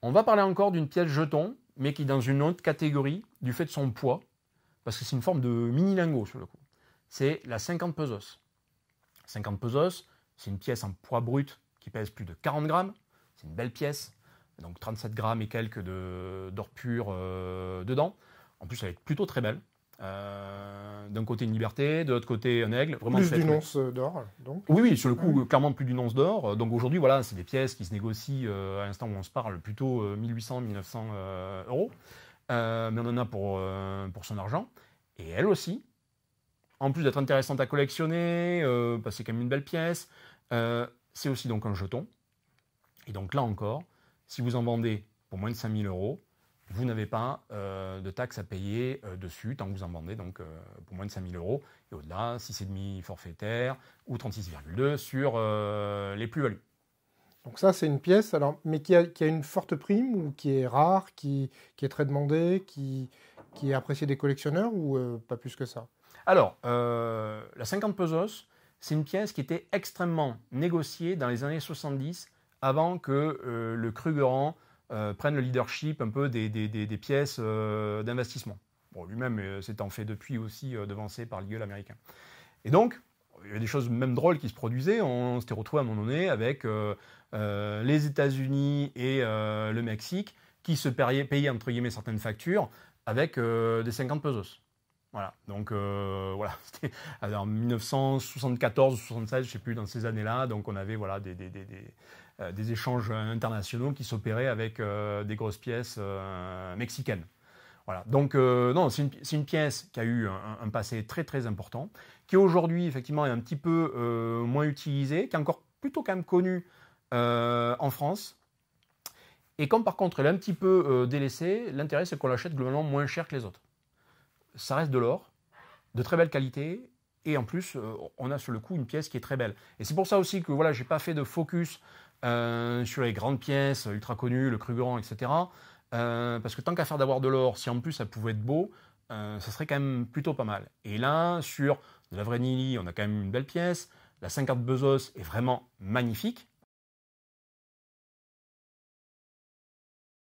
On va parler encore d'une pièce jeton, mais qui est dans une autre catégorie du fait de son poids, parce que c'est une forme de mini-lingot sur le coup. C'est la 50 pesos. 50 pesos, c'est une pièce en poids brut qui pèse plus de 40 grammes. C'est une belle pièce, donc 37 grammes et quelques d'or pur euh, dedans. En plus, elle est plutôt très belle. Euh, d'un côté une liberté, de l'autre côté un aigle. plus d'une once d'or, donc Oui, oui, sur le coup, ah clairement plus d'une once d'or. Donc aujourd'hui, voilà, c'est des pièces qui se négocient euh, à l'instant où on se parle plutôt 1800-1900 euh, euh, euros. mais on en a pour, pour son argent. Et elle aussi, en plus d'être intéressante à collectionner, que bah, c'est quand même une belle pièce, c'est aussi donc un jeton. Et donc là encore, si vous en vendez pour moins de 5000 euros, vous n'avez pas euh, de taxes à payer euh, dessus tant que vous en vendez donc, euh, pour moins de 5000 euros. Et au-delà, 6,5 forfaitaire ou 36,2 sur les plus-values. Donc ça, c'est une pièce alors, mais qui a, une forte prime ou qui est rare, qui, est très demandée, qui, qui, est appréciée des collectionneurs ou pas plus que ça Alors, la 50 pesos, c'est une pièce qui était extrêmement négociée dans les années 70 avant que le Krugerrand euh, prennent le leadership un peu des, pièces euh, d'investissement. Bon, lui-même s'est euh, en fait depuis aussi devancé par l'IEL américain. Et donc, il y a des choses même drôles qui se produisaient. On s'était retrouvé à un moment donné avec les États-Unis et le Mexique qui se payaient, payaient, entre guillemets certaines factures avec des 50 pesos. Voilà, donc euh, voilà, c'était en 1974 76, je ne sais plus, dans ces années-là, donc on avait voilà, des, euh, échanges internationaux qui s'opéraient avec euh, des grosses pièces mexicaines. Voilà, donc non, c'est une, pièce qui a eu un, un, passé très très important, qui aujourd'hui effectivement est un petit peu moins utilisée, qui est encore plutôt quand même connue en France, et comme par contre elle est un petit peu délaissée, l'intérêt c'est qu'on l'achète globalement moins cher que les autres ça reste de l'or, de très belle qualité, et en plus, euh, on a sur le coup une pièce qui est très belle. Et c'est pour ça aussi que voilà, n'ai pas fait de focus euh, sur les grandes pièces ultra connues, le grand, etc. Euh, parce que tant qu'à faire d'avoir de l'or, si en plus ça pouvait être beau, ça serait quand même plutôt pas mal. Et là, sur de la vraie Nili, on a quand même une belle pièce. La 50 Bezos est vraiment magnifique.